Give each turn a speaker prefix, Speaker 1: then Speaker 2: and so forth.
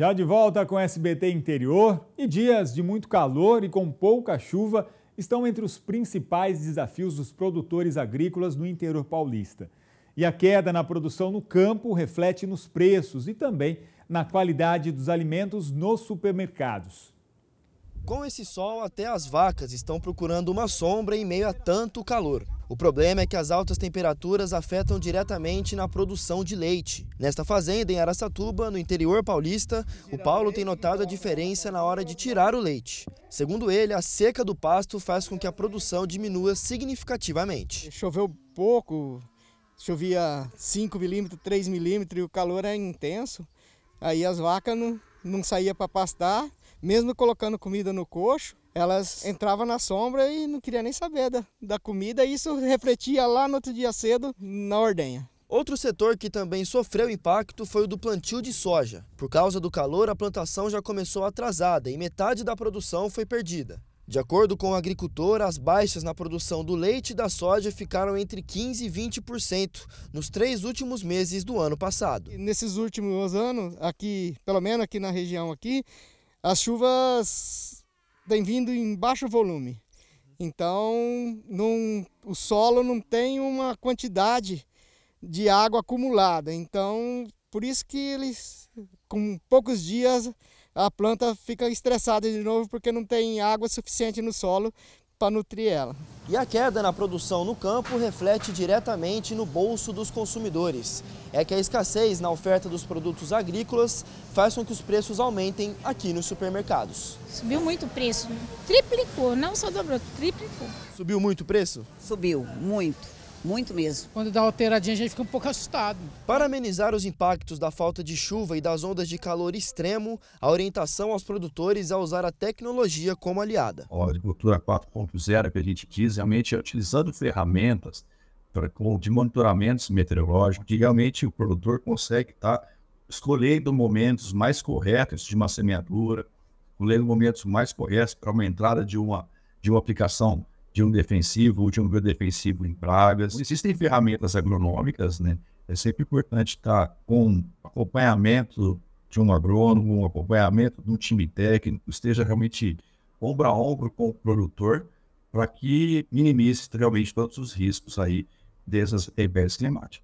Speaker 1: Já de volta com SBT Interior, e dias de muito calor e com pouca chuva estão entre os principais desafios dos produtores agrícolas no interior paulista. E a queda na produção no campo reflete nos preços e também na qualidade
Speaker 2: dos alimentos nos supermercados. Com esse sol, até as vacas estão procurando uma sombra em meio a tanto calor. O problema é que as altas temperaturas afetam diretamente na produção de leite. Nesta fazenda, em Araçatuba, no interior paulista, o Paulo tem notado a diferença na hora de tirar o leite. Segundo ele, a seca do pasto
Speaker 3: faz com que a produção diminua significativamente. Choveu pouco, chovia 5 milímetros, 3 milímetros e o calor é intenso. Aí as vacas não, não saíam para pastar, mesmo colocando comida no coxo, elas entravam na sombra e não queria nem saber da, da comida, e isso refletia lá no outro dia cedo na
Speaker 2: ordenha. Outro setor que também sofreu impacto foi o do plantio de soja. Por causa do calor, a plantação já começou atrasada e metade da produção foi perdida. De acordo com o agricultor, as baixas na produção do leite e da soja ficaram entre 15% e 20%
Speaker 3: nos três últimos meses do ano passado. Nesses últimos anos, aqui, pelo menos aqui na região aqui, as chuvas tem vindo em baixo volume. Então, o solo não tem uma quantidade de água acumulada. Então, por isso que eles, com poucos dias, a planta fica estressada de novo porque não tem água suficiente no solo para nutrir ela. E a queda na produção no campo reflete diretamente no bolso
Speaker 2: dos consumidores. É que a escassez na oferta dos produtos agrícolas faz com que os preços aumentem aqui nos supermercados. Subiu muito o preço, né? triplicou, não só dobrou, triplicou. Subiu muito o preço? Subiu, muito muito mesmo. Quando dá alteradinha, a gente fica um pouco assustado. Para amenizar os impactos da falta de chuva e das ondas de calor extremo, a orientação aos produtores é usar a tecnologia como aliada.
Speaker 1: A agricultura 4.0, que a gente diz, realmente é utilizando ferramentas de monitoramentos meteorológicos, que realmente o produtor consegue estar tá escolhendo momentos mais corretos de uma semeadura, escolhendo momentos mais corretos para uma entrada de uma, de uma aplicação de um defensivo ou de um biodefensivo em pragas. Existem ferramentas agronômicas, né? É sempre importante estar com acompanhamento de um agrônomo, um acompanhamento de um time técnico, esteja realmente ombro a ombro com o produtor, para que minimize realmente todos os riscos aí dessas reversas climáticas.